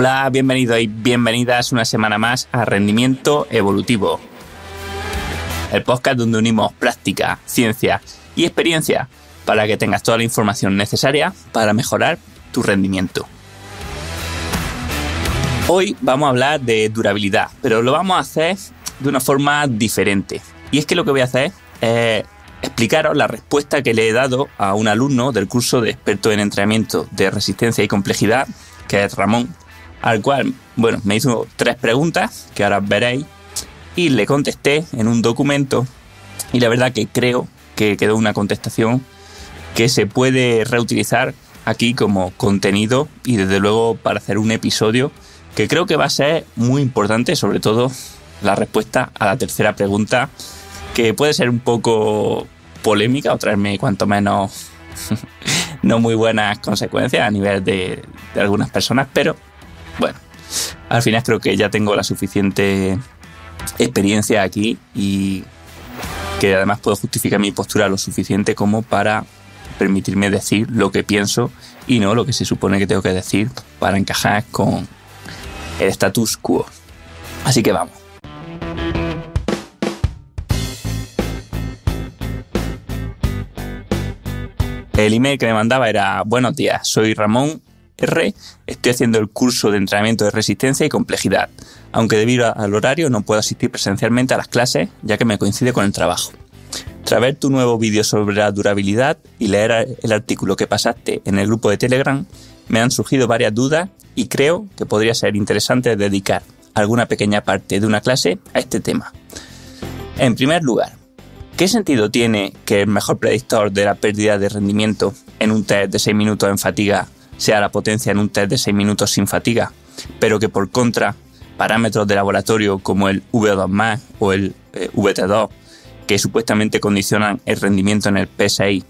Hola, bienvenido y bienvenidas una semana más a Rendimiento Evolutivo, el podcast donde unimos práctica, ciencia y experiencia para que tengas toda la información necesaria para mejorar tu rendimiento. Hoy vamos a hablar de durabilidad, pero lo vamos a hacer de una forma diferente. Y es que lo que voy a hacer es explicaros la respuesta que le he dado a un alumno del curso de experto en entrenamiento de resistencia y complejidad, que es Ramón, al cual, bueno, me hizo tres preguntas que ahora veréis y le contesté en un documento y la verdad que creo que quedó una contestación que se puede reutilizar aquí como contenido y desde luego para hacer un episodio que creo que va a ser muy importante, sobre todo la respuesta a la tercera pregunta que puede ser un poco polémica o traerme cuanto menos no muy buenas consecuencias a nivel de, de algunas personas, pero bueno, al final creo que ya tengo la suficiente experiencia aquí y que además puedo justificar mi postura lo suficiente como para permitirme decir lo que pienso y no lo que se supone que tengo que decir para encajar con el status quo. Así que vamos. El email que me mandaba era, buenos días, soy Ramón R, estoy haciendo el curso de entrenamiento de resistencia y complejidad, aunque debido al horario no puedo asistir presencialmente a las clases ya que me coincide con el trabajo. Tras ver tu nuevo vídeo sobre la durabilidad y leer el artículo que pasaste en el grupo de Telegram, me han surgido varias dudas y creo que podría ser interesante dedicar alguna pequeña parte de una clase a este tema. En primer lugar, ¿Qué sentido tiene que el mejor predictor de la pérdida de rendimiento en un test de 6 minutos en fatiga sea la potencia en un test de 6 minutos sin fatiga, pero que por contra, parámetros de laboratorio como el V2 o el eh, VT2, que supuestamente condicionan el rendimiento en el PSI,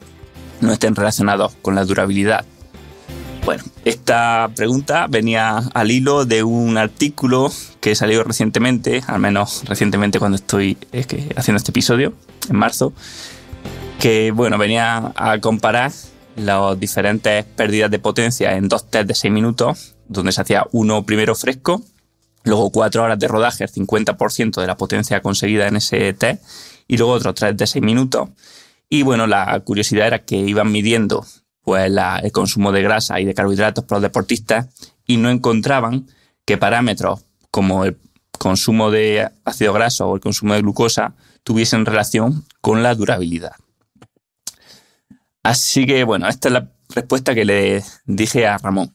no estén relacionados con la durabilidad. Bueno, esta pregunta venía al hilo de un artículo que salió recientemente, al menos recientemente cuando estoy haciendo este episodio, en marzo, que bueno, venía a comparar las diferentes pérdidas de potencia en dos test de seis minutos, donde se hacía uno primero fresco, luego cuatro horas de rodaje, el 50% de la potencia conseguida en ese test, y luego otro test de seis minutos. Y bueno, la curiosidad era que iban midiendo pues, el consumo de grasa y de carbohidratos para los deportistas y no encontraban que parámetros como el consumo de ácido graso o el consumo de glucosa tuviesen relación con la durabilidad. Así que bueno, esta es la respuesta que le dije a Ramón.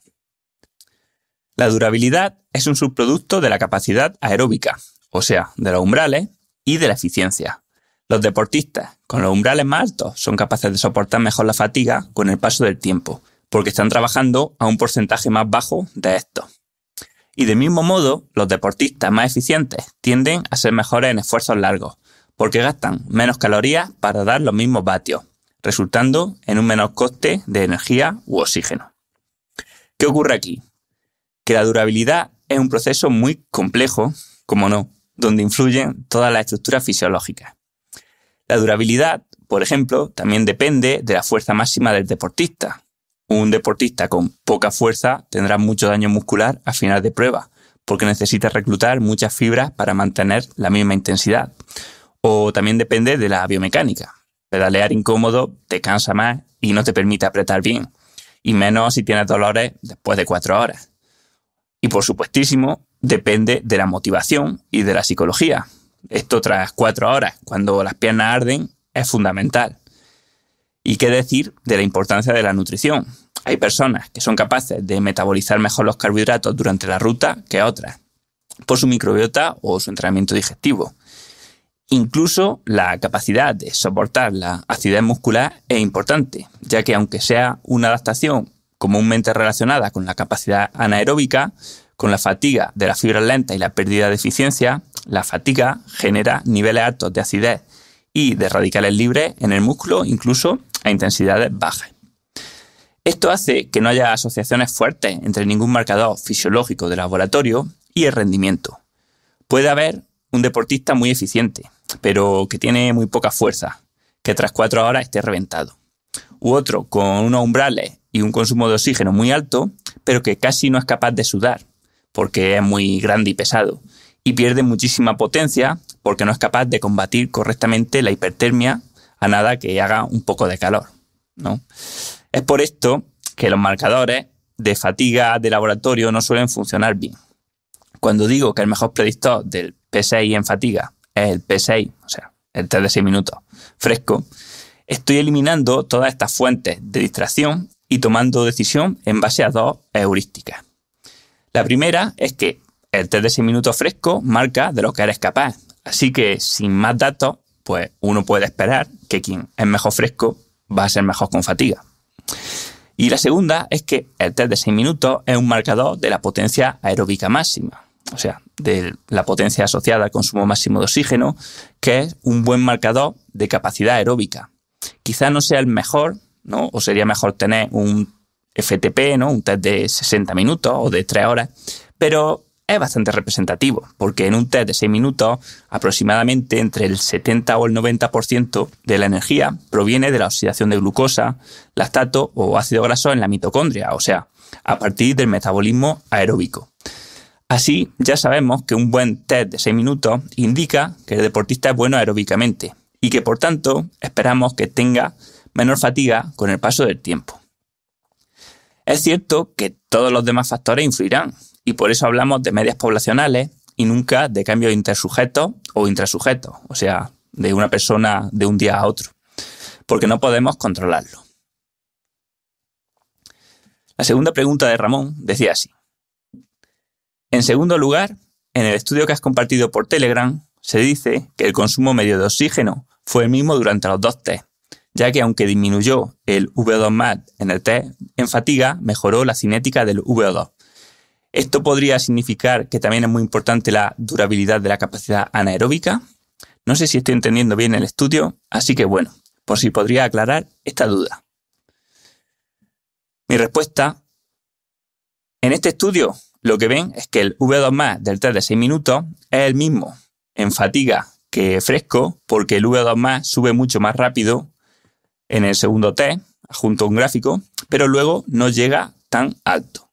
La durabilidad es un subproducto de la capacidad aeróbica, o sea, de los umbrales y de la eficiencia. Los deportistas con los umbrales más altos son capaces de soportar mejor la fatiga con el paso del tiempo, porque están trabajando a un porcentaje más bajo de esto. Y del mismo modo, los deportistas más eficientes tienden a ser mejores en esfuerzos largos, porque gastan menos calorías para dar los mismos vatios, resultando en un menor coste de energía u oxígeno. ¿Qué ocurre aquí? Que la durabilidad es un proceso muy complejo, como no, donde influyen todas las estructuras fisiológicas. La durabilidad, por ejemplo, también depende de la fuerza máxima del deportista. Un deportista con poca fuerza tendrá mucho daño muscular al final de prueba, porque necesita reclutar muchas fibras para mantener la misma intensidad. O también depende de la biomecánica. Pedalear incómodo te cansa más y no te permite apretar bien, y menos si tienes dolores después de cuatro horas. Y por supuestísimo, depende de la motivación y de la psicología. Esto tras cuatro horas, cuando las piernas arden, es fundamental. ¿Y qué decir de la importancia de la nutrición? Hay personas que son capaces de metabolizar mejor los carbohidratos durante la ruta que otras, por su microbiota o su entrenamiento digestivo. Incluso la capacidad de soportar la acidez muscular es importante, ya que aunque sea una adaptación comúnmente relacionada con la capacidad anaeróbica, con la fatiga de las fibras lentas y la pérdida de eficiencia, la fatiga genera niveles altos de acidez y de radicales libres en el músculo, incluso a intensidades bajas. Esto hace que no haya asociaciones fuertes entre ningún marcador fisiológico de laboratorio y el rendimiento. Puede haber un deportista muy eficiente, pero que tiene muy poca fuerza, que tras cuatro horas esté reventado. U otro con unos umbrales y un consumo de oxígeno muy alto, pero que casi no es capaz de sudar, porque es muy grande y pesado, y pierde muchísima potencia porque no es capaz de combatir correctamente la hipertermia a nada que haga un poco de calor. ¿no? Es por esto que los marcadores de fatiga de laboratorio no suelen funcionar bien. Cuando digo que el mejor predictor del P6 en fatiga es el P6, o sea, el test de 6 minutos fresco, estoy eliminando todas estas fuentes de distracción y tomando decisión en base a dos heurísticas. La primera es que el test de 6 minutos fresco marca de lo que eres capaz. Así que sin más datos, pues uno puede esperar que quien es mejor fresco va a ser mejor con fatiga. Y la segunda es que el test de 6 minutos es un marcador de la potencia aeróbica máxima o sea, de la potencia asociada al consumo máximo de oxígeno, que es un buen marcador de capacidad aeróbica. Quizá no sea el mejor, ¿no? O sería mejor tener un FTP, ¿no? Un test de 60 minutos o de 3 horas, pero es bastante representativo, porque en un test de 6 minutos, aproximadamente entre el 70 o el 90% de la energía proviene de la oxidación de glucosa, lactato o ácido graso en la mitocondria, o sea, a partir del metabolismo aeróbico. Así, ya sabemos que un buen test de 6 minutos indica que el deportista es bueno aeróbicamente y que por tanto esperamos que tenga menor fatiga con el paso del tiempo. Es cierto que todos los demás factores influirán y por eso hablamos de medias poblacionales y nunca de cambios intersujetos o intrasujetos, o sea, de una persona de un día a otro, porque no podemos controlarlo. La segunda pregunta de Ramón decía así. En segundo lugar, en el estudio que has compartido por Telegram, se dice que el consumo medio de oxígeno fue el mismo durante los dos test, ya que aunque disminuyó el v 2 en el test en fatiga, mejoró la cinética del VO2. Esto podría significar que también es muy importante la durabilidad de la capacidad anaeróbica. No sé si estoy entendiendo bien el estudio, así que bueno, por si podría aclarar esta duda. Mi respuesta, en este estudio lo que ven es que el V2 más del test de 6 minutos es el mismo en fatiga que fresco, porque el V2 más sube mucho más rápido en el segundo test, junto a un gráfico, pero luego no llega tan alto.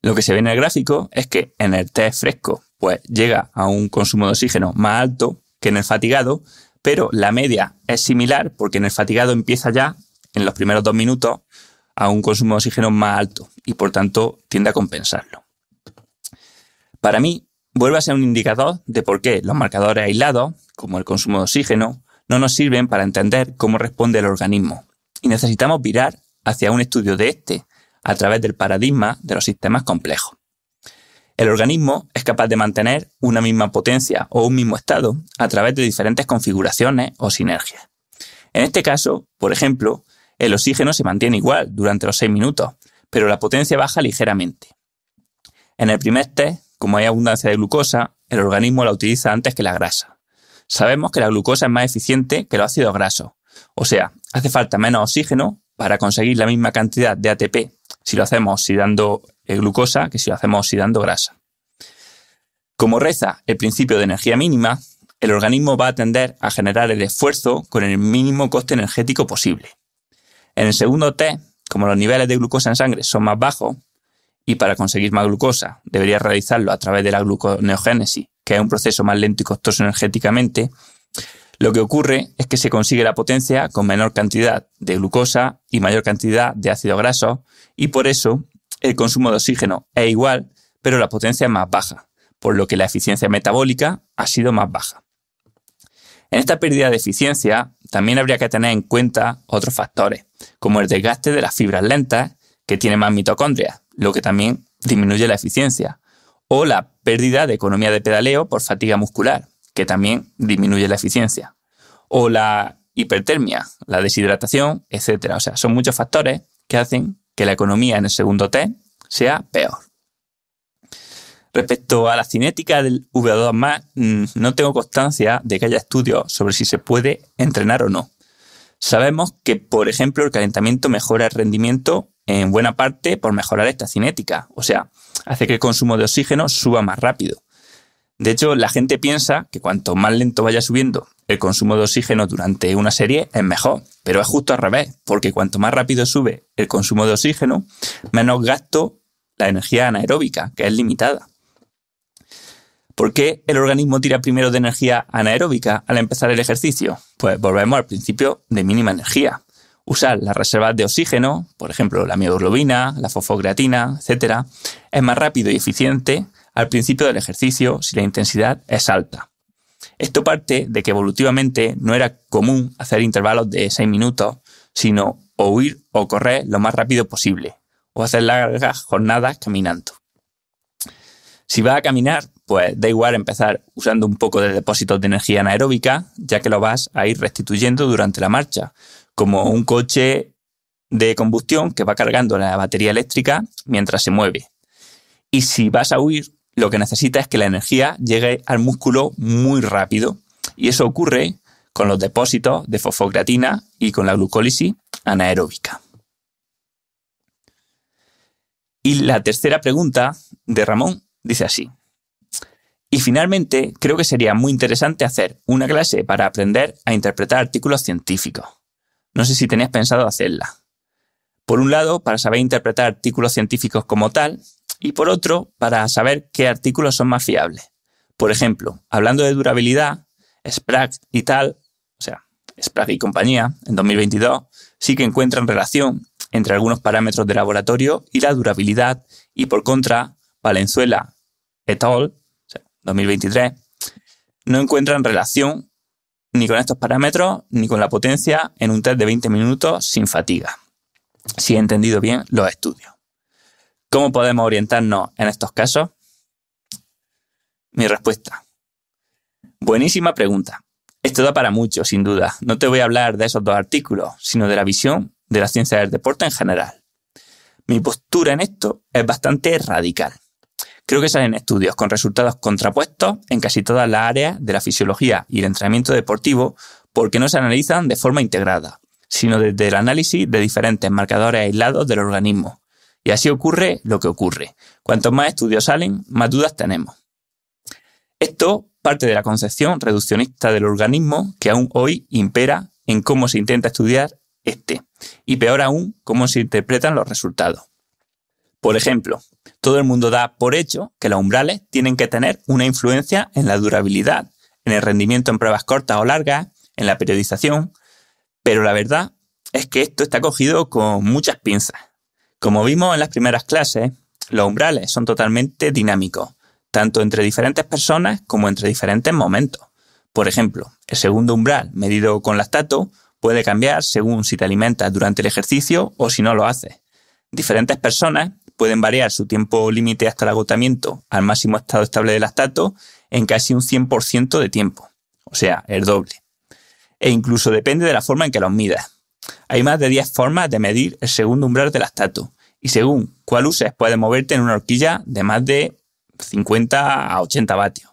Lo que se ve en el gráfico es que en el test fresco, pues llega a un consumo de oxígeno más alto que en el fatigado, pero la media es similar porque en el fatigado empieza ya en los primeros dos minutos a un consumo de oxígeno más alto y por tanto tiende a compensarlo. Para mí, vuelve a ser un indicador de por qué los marcadores aislados, como el consumo de oxígeno, no nos sirven para entender cómo responde el organismo. Y necesitamos virar hacia un estudio de este, a través del paradigma de los sistemas complejos. El organismo es capaz de mantener una misma potencia o un mismo estado a través de diferentes configuraciones o sinergias. En este caso, por ejemplo, el oxígeno se mantiene igual durante los seis minutos, pero la potencia baja ligeramente. En el primer test como hay abundancia de glucosa, el organismo la utiliza antes que la grasa. Sabemos que la glucosa es más eficiente que los ácidos grasos, o sea, hace falta menos oxígeno para conseguir la misma cantidad de ATP si lo hacemos oxidando eh, glucosa que si lo hacemos oxidando grasa. Como reza el principio de energía mínima, el organismo va a tender a generar el esfuerzo con el mínimo coste energético posible. En el segundo test, como los niveles de glucosa en sangre son más bajos, y para conseguir más glucosa debería realizarlo a través de la gluconeogénesis, que es un proceso más lento y costoso energéticamente, lo que ocurre es que se consigue la potencia con menor cantidad de glucosa y mayor cantidad de ácido graso y por eso el consumo de oxígeno es igual, pero la potencia es más baja, por lo que la eficiencia metabólica ha sido más baja. En esta pérdida de eficiencia también habría que tener en cuenta otros factores, como el desgaste de las fibras lentas que tiene más mitocondrias, lo que también disminuye la eficiencia. O la pérdida de economía de pedaleo por fatiga muscular, que también disminuye la eficiencia. O la hipertermia, la deshidratación, etc. O sea, son muchos factores que hacen que la economía en el segundo test sea peor. Respecto a la cinética del v 2 mm, no tengo constancia de que haya estudios sobre si se puede entrenar o no. Sabemos que, por ejemplo, el calentamiento mejora el rendimiento en buena parte por mejorar esta cinética, o sea, hace que el consumo de oxígeno suba más rápido. De hecho, la gente piensa que cuanto más lento vaya subiendo el consumo de oxígeno durante una serie, es mejor, pero es justo al revés, porque cuanto más rápido sube el consumo de oxígeno, menos gasto la energía anaeróbica, que es limitada. ¿Por qué el organismo tira primero de energía anaeróbica al empezar el ejercicio? Pues volvemos al principio de mínima energía. Usar las reservas de oxígeno, por ejemplo la mioglobina, la fosfocreatina, etc., es más rápido y eficiente al principio del ejercicio si la intensidad es alta. Esto parte de que evolutivamente no era común hacer intervalos de 6 minutos, sino o huir o correr lo más rápido posible, o hacer largas jornadas caminando. Si vas a caminar, pues da igual empezar usando un poco de depósitos de energía anaeróbica, ya que lo vas a ir restituyendo durante la marcha, como un coche de combustión que va cargando la batería eléctrica mientras se mueve. Y si vas a huir, lo que necesitas es que la energía llegue al músculo muy rápido. Y eso ocurre con los depósitos de fosfocreatina y con la glucólisis anaeróbica. Y la tercera pregunta de Ramón dice así. Y finalmente, creo que sería muy interesante hacer una clase para aprender a interpretar artículos científicos. No sé si tenías pensado hacerla. Por un lado, para saber interpretar artículos científicos como tal, y por otro, para saber qué artículos son más fiables. Por ejemplo, hablando de durabilidad, Sprague y tal, o sea, Sprague y compañía, en 2022, sí que encuentran relación entre algunos parámetros de laboratorio y la durabilidad, y por contra, Valenzuela et al, o sea, 2023, no encuentran relación ni con estos parámetros ni con la potencia en un test de 20 minutos sin fatiga, si he entendido bien los estudios. ¿Cómo podemos orientarnos en estos casos? Mi respuesta. Buenísima pregunta. Esto da para mucho, sin duda. No te voy a hablar de esos dos artículos, sino de la visión de la ciencia del deporte en general. Mi postura en esto es bastante radical. Creo que salen estudios con resultados contrapuestos en casi todas las áreas de la fisiología y el entrenamiento deportivo porque no se analizan de forma integrada, sino desde el análisis de diferentes marcadores aislados del organismo. Y así ocurre lo que ocurre. Cuantos más estudios salen, más dudas tenemos. Esto parte de la concepción reduccionista del organismo que aún hoy impera en cómo se intenta estudiar este, y peor aún, cómo se interpretan los resultados. Por ejemplo, todo el mundo da por hecho que los umbrales tienen que tener una influencia en la durabilidad, en el rendimiento en pruebas cortas o largas, en la periodización, pero la verdad es que esto está cogido con muchas pinzas. Como vimos en las primeras clases, los umbrales son totalmente dinámicos, tanto entre diferentes personas como entre diferentes momentos. Por ejemplo, el segundo umbral medido con lactato puede cambiar según si te alimentas durante el ejercicio o si no lo haces. Diferentes personas pueden variar su tiempo límite hasta el agotamiento al máximo estado estable del lactato en casi un 100% de tiempo, o sea, el doble. E incluso depende de la forma en que los midas. Hay más de 10 formas de medir el segundo umbral del lactato, y según cuál uses puedes moverte en una horquilla de más de 50 a 80 vatios.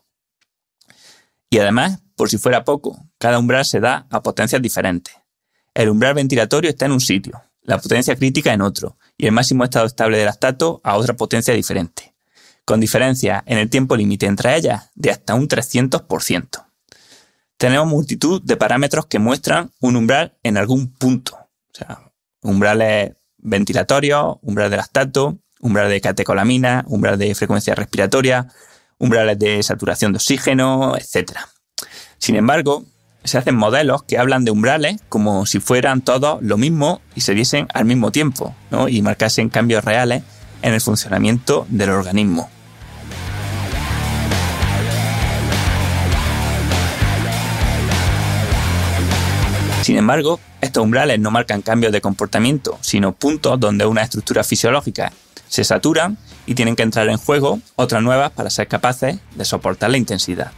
Y además, por si fuera poco, cada umbral se da a potencias diferentes. El umbral ventilatorio está en un sitio, la potencia crítica en otro, y el máximo estado estable de lactato a otra potencia diferente, con diferencia en el tiempo límite entre ellas de hasta un 300%. Tenemos multitud de parámetros que muestran un umbral en algún punto, sea, umbrales ventilatorios, umbral de lactato, umbral de catecolamina, umbral de frecuencia respiratoria, umbrales de saturación de oxígeno, etc. Sin embargo, se hacen modelos que hablan de umbrales como si fueran todos lo mismo y se diesen al mismo tiempo, ¿no? y marcasen cambios reales en el funcionamiento del organismo. Sin embargo, estos umbrales no marcan cambios de comportamiento, sino puntos donde una estructura fisiológica se satura y tienen que entrar en juego otras nuevas para ser capaces de soportar la intensidad.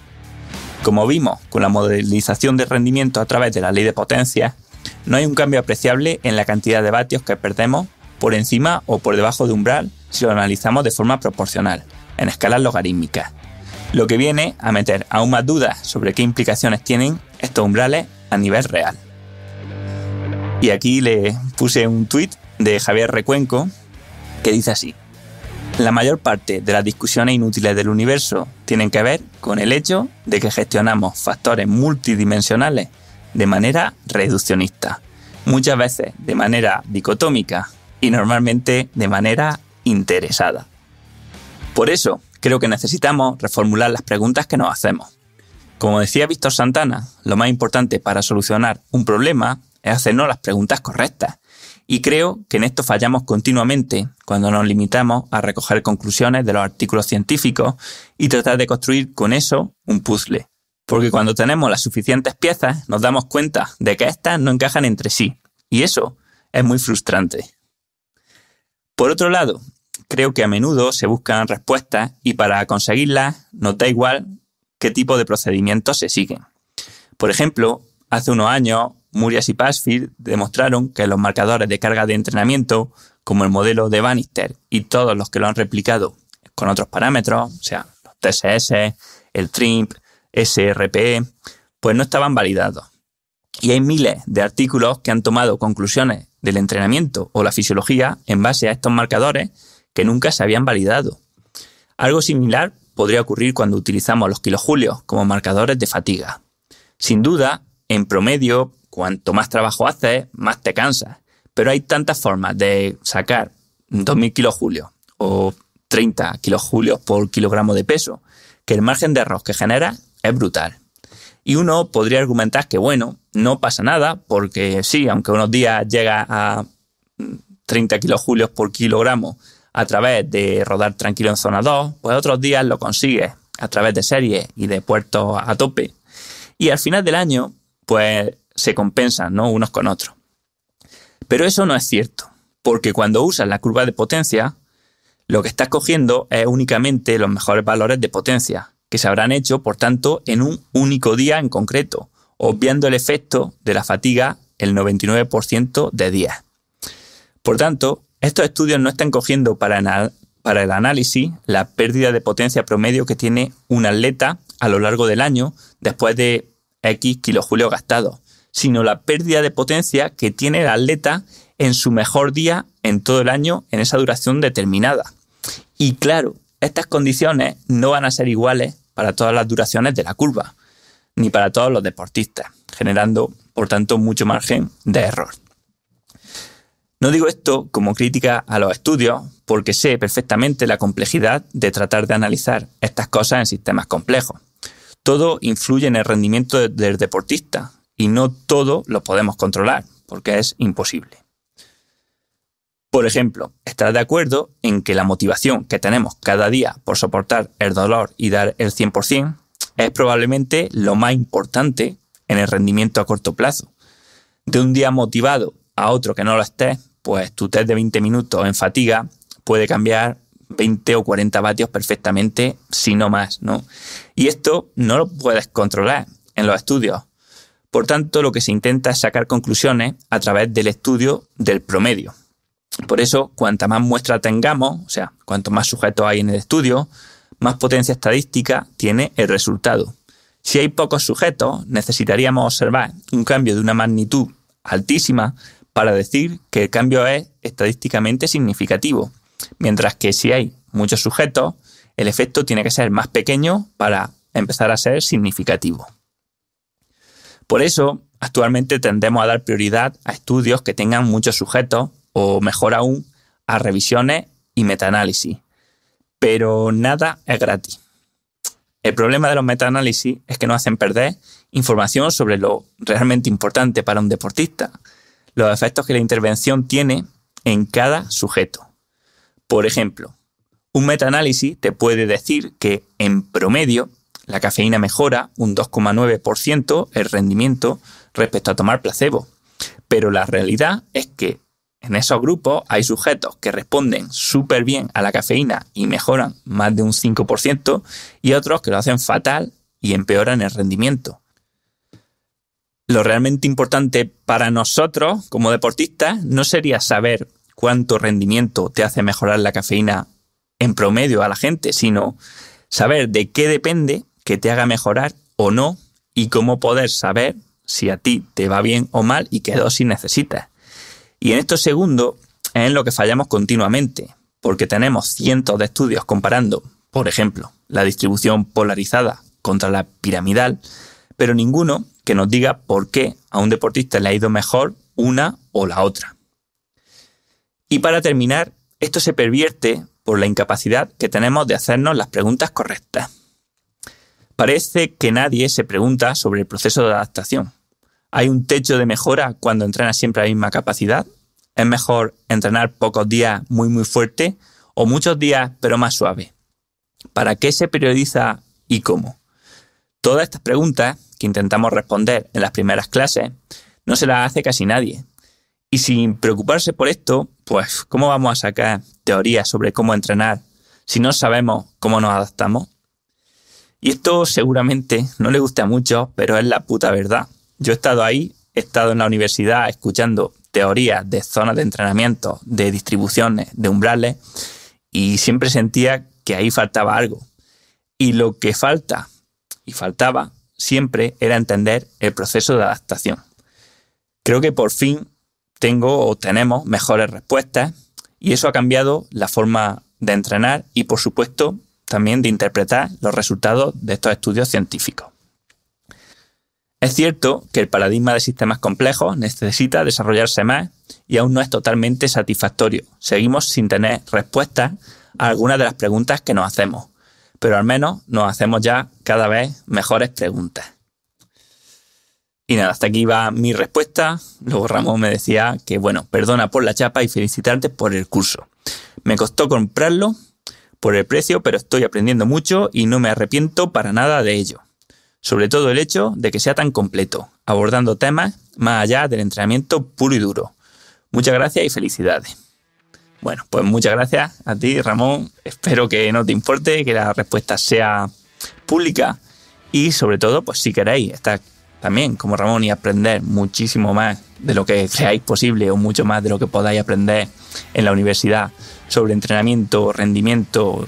Como vimos con la modelización de rendimiento a través de la ley de potencia, no hay un cambio apreciable en la cantidad de vatios que perdemos por encima o por debajo de umbral si lo analizamos de forma proporcional, en escalas logarítmicas, lo que viene a meter aún más dudas sobre qué implicaciones tienen estos umbrales a nivel real. Y aquí le puse un tuit de Javier Recuenco que dice así. La mayor parte de las discusiones inútiles del universo tienen que ver con el hecho de que gestionamos factores multidimensionales de manera reduccionista, muchas veces de manera dicotómica y normalmente de manera interesada. Por eso, creo que necesitamos reformular las preguntas que nos hacemos. Como decía Víctor Santana, lo más importante para solucionar un problema es hacernos las preguntas correctas y creo que en esto fallamos continuamente cuando nos limitamos a recoger conclusiones de los artículos científicos y tratar de construir con eso un puzzle. Porque cuando tenemos las suficientes piezas nos damos cuenta de que éstas no encajan entre sí. Y eso es muy frustrante. Por otro lado, creo que a menudo se buscan respuestas y para conseguirlas no da igual qué tipo de procedimientos se siguen. Por ejemplo, hace unos años Murias y Passfield demostraron que los marcadores de carga de entrenamiento, como el modelo de Bannister y todos los que lo han replicado con otros parámetros, o sea, los TSS, el TRIMP, SRPE, pues no estaban validados. Y hay miles de artículos que han tomado conclusiones del entrenamiento o la fisiología en base a estos marcadores que nunca se habían validado. Algo similar podría ocurrir cuando utilizamos los kilojulios como marcadores de fatiga. Sin duda, en promedio, cuanto más trabajo haces, más te cansas. Pero hay tantas formas de sacar 2.000 kilojulios o 30 kilojulios por kilogramo de peso que el margen de error que genera es brutal. Y uno podría argumentar que, bueno, no pasa nada, porque sí, aunque unos días llega a 30 kilojulios por kilogramo a través de rodar tranquilo en zona 2, pues otros días lo consigues a través de series y de puertos a tope. Y al final del año, pues se compensan unos con otros. Pero eso no es cierto, porque cuando usas la curva de potencia, lo que estás cogiendo es únicamente los mejores valores de potencia, que se habrán hecho, por tanto, en un único día en concreto, obviando el efecto de la fatiga el 99% de días. Por tanto, estos estudios no están cogiendo para, para el análisis la pérdida de potencia promedio que tiene un atleta a lo largo del año después de X kilojulios gastados, sino la pérdida de potencia que tiene el atleta en su mejor día en todo el año en esa duración determinada. Y claro, estas condiciones no van a ser iguales para todas las duraciones de la curva, ni para todos los deportistas, generando, por tanto, mucho margen de error. No digo esto como crítica a los estudios, porque sé perfectamente la complejidad de tratar de analizar estas cosas en sistemas complejos. Todo influye en el rendimiento del deportista, y no todo lo podemos controlar, porque es imposible. Por ejemplo, estás de acuerdo en que la motivación que tenemos cada día por soportar el dolor y dar el 100% es probablemente lo más importante en el rendimiento a corto plazo. De un día motivado a otro que no lo estés, pues tu test de 20 minutos en fatiga puede cambiar 20 o 40 vatios perfectamente, si no más, ¿no? Y esto no lo puedes controlar en los estudios, por tanto, lo que se intenta es sacar conclusiones a través del estudio del promedio. Por eso, cuanta más muestra tengamos, o sea, cuanto más sujetos hay en el estudio, más potencia estadística tiene el resultado. Si hay pocos sujetos, necesitaríamos observar un cambio de una magnitud altísima para decir que el cambio es estadísticamente significativo, mientras que si hay muchos sujetos, el efecto tiene que ser más pequeño para empezar a ser significativo. Por eso, actualmente tendemos a dar prioridad a estudios que tengan muchos sujetos o, mejor aún, a revisiones y metaanálisis. Pero nada es gratis. El problema de los metaanálisis es que nos hacen perder información sobre lo realmente importante para un deportista, los efectos que la intervención tiene en cada sujeto. Por ejemplo, un metaanálisis te puede decir que, en promedio, la cafeína mejora un 2,9% el rendimiento respecto a tomar placebo. Pero la realidad es que en esos grupos hay sujetos que responden súper bien a la cafeína y mejoran más de un 5% y otros que lo hacen fatal y empeoran el rendimiento. Lo realmente importante para nosotros como deportistas no sería saber cuánto rendimiento te hace mejorar la cafeína en promedio a la gente, sino saber de qué depende que te haga mejorar o no y cómo poder saber si a ti te va bien o mal y qué dosis necesitas. Y en esto segundo es en lo que fallamos continuamente, porque tenemos cientos de estudios comparando, por ejemplo, la distribución polarizada contra la piramidal, pero ninguno que nos diga por qué a un deportista le ha ido mejor una o la otra. Y para terminar, esto se pervierte por la incapacidad que tenemos de hacernos las preguntas correctas. Parece que nadie se pregunta sobre el proceso de adaptación. ¿Hay un techo de mejora cuando entrenas siempre a la misma capacidad? ¿Es mejor entrenar pocos días muy muy fuerte o muchos días pero más suave? ¿Para qué se periodiza y cómo? Todas estas preguntas que intentamos responder en las primeras clases no se las hace casi nadie. Y sin preocuparse por esto, pues ¿cómo vamos a sacar teorías sobre cómo entrenar si no sabemos cómo nos adaptamos? Y esto seguramente no le gusta a muchos, pero es la puta verdad. Yo he estado ahí, he estado en la universidad escuchando teorías de zonas de entrenamiento, de distribuciones, de umbrales, y siempre sentía que ahí faltaba algo. Y lo que falta, y faltaba siempre, era entender el proceso de adaptación. Creo que por fin tengo o tenemos mejores respuestas, y eso ha cambiado la forma de entrenar y, por supuesto, también de interpretar los resultados de estos estudios científicos. Es cierto que el paradigma de sistemas complejos necesita desarrollarse más y aún no es totalmente satisfactorio. Seguimos sin tener respuestas a algunas de las preguntas que nos hacemos, pero al menos nos hacemos ya cada vez mejores preguntas. Y nada, hasta aquí va mi respuesta. Luego Ramón me decía que, bueno, perdona por la chapa y felicitarte por el curso. Me costó comprarlo, por el precio, pero estoy aprendiendo mucho y no me arrepiento para nada de ello. Sobre todo el hecho de que sea tan completo, abordando temas más allá del entrenamiento puro y duro. Muchas gracias y felicidades. Bueno, pues muchas gracias a ti, Ramón. Espero que no te importe, que la respuesta sea pública y sobre todo, pues si queréis estar también como Ramón y aprender muchísimo más de lo que seáis posible o mucho más de lo que podáis aprender en la universidad sobre entrenamiento, rendimiento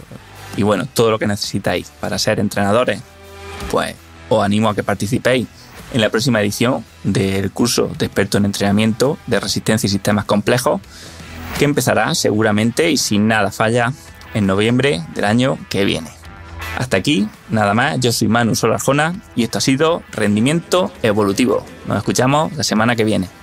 y bueno, todo lo que necesitáis para ser entrenadores, pues os animo a que participéis en la próxima edición del curso de experto en entrenamiento de resistencia y sistemas complejos que empezará seguramente y sin nada falla en noviembre del año que viene. Hasta aquí, nada más, yo soy Manu Solarjona y esto ha sido Rendimiento Evolutivo. Nos escuchamos la semana que viene.